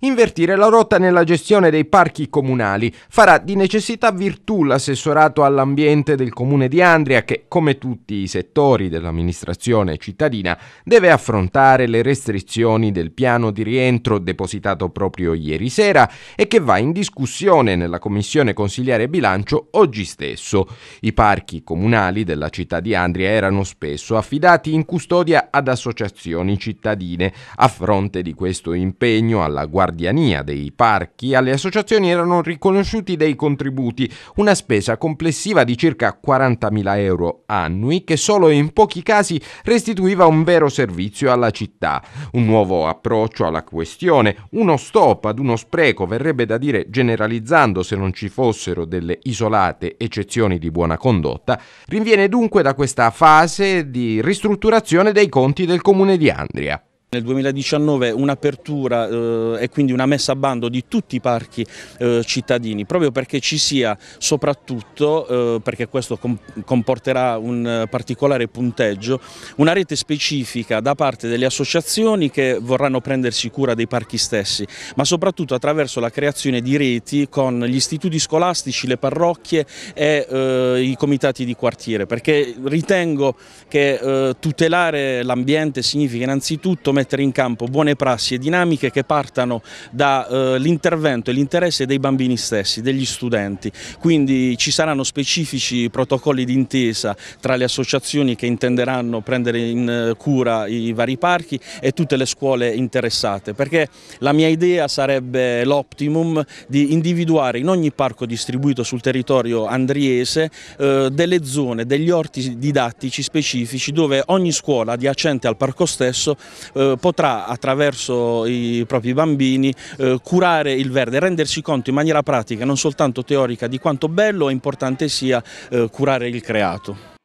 invertire la rotta nella gestione dei parchi comunali. Farà di necessità virtù l'assessorato all'ambiente del comune di Andria che, come tutti i settori dell'amministrazione cittadina, deve affrontare le restrizioni del piano di rientro depositato proprio ieri sera e che va in discussione nella commissione consigliare bilancio oggi stesso. I parchi comunali della città di Andria erano spesso affidati in custodia ad associazioni cittadine. A fronte di questo impegno alla Guardia guardiania dei parchi, alle associazioni erano riconosciuti dei contributi, una spesa complessiva di circa 40.000 euro annui che solo in pochi casi restituiva un vero servizio alla città. Un nuovo approccio alla questione, uno stop ad uno spreco, verrebbe da dire generalizzando se non ci fossero delle isolate eccezioni di buona condotta, rinviene dunque da questa fase di ristrutturazione dei conti del comune di Andria. Nel 2019 un'apertura eh, e quindi una messa a bando di tutti i parchi eh, cittadini, proprio perché ci sia soprattutto, eh, perché questo com comporterà un eh, particolare punteggio, una rete specifica da parte delle associazioni che vorranno prendersi cura dei parchi stessi, ma soprattutto attraverso la creazione di reti con gli istituti scolastici, le parrocchie e eh, i comitati di quartiere, perché ritengo che eh, tutelare l'ambiente significa innanzitutto mettere in campo buone prassi e dinamiche che partano dall'intervento eh, e l'interesse dei bambini stessi, degli studenti. Quindi ci saranno specifici protocolli d'intesa tra le associazioni che intenderanno prendere in eh, cura i vari parchi e tutte le scuole interessate, perché la mia idea sarebbe l'optimum di individuare in ogni parco distribuito sul territorio andriese eh, delle zone, degli orti didattici specifici dove ogni scuola adiacente al parco stesso eh, eh, potrà attraverso i propri bambini eh, curare il verde, rendersi conto in maniera pratica, non soltanto teorica, di quanto bello e importante sia eh, curare il creato.